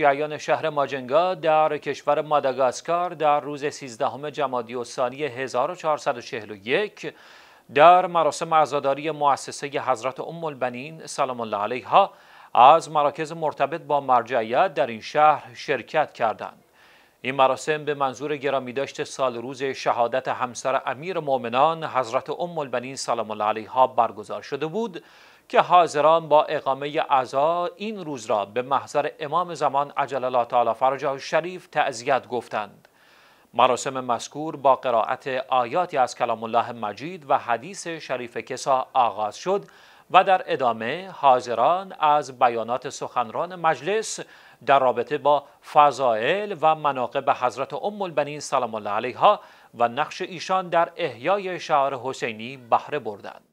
شیعیان شهر ماجنگا در کشور ماداگاسکار در روز 13 جمادی ثانی 1441 در مراسم عزاداری مؤسسه حضرت ام البنین سلام الله علیها از مراکز مرتبط با مرجعیت در این شهر شرکت کردند. این مراسم به منظور گرامی داشت سال روز شهادت همسر امیر مؤمنان حضرت ام البنین سلام الله علیها برگزار شده بود که حاضران با اقامه عزا این روز را به محضر امام زمان عجل الله تعالی فرجه شریف تعزیت گفتند مراسم مذکور با قرائت آیاتی از کلام الله مجید و حدیث شریف کسا آغاز شد و در ادامه حاضران از بیانات سخنران مجلس در رابطه با فضائل و مناقب حضرت ام البنین سلام الله علیها و نقش ایشان در احیای شعر حسینی بهره بردند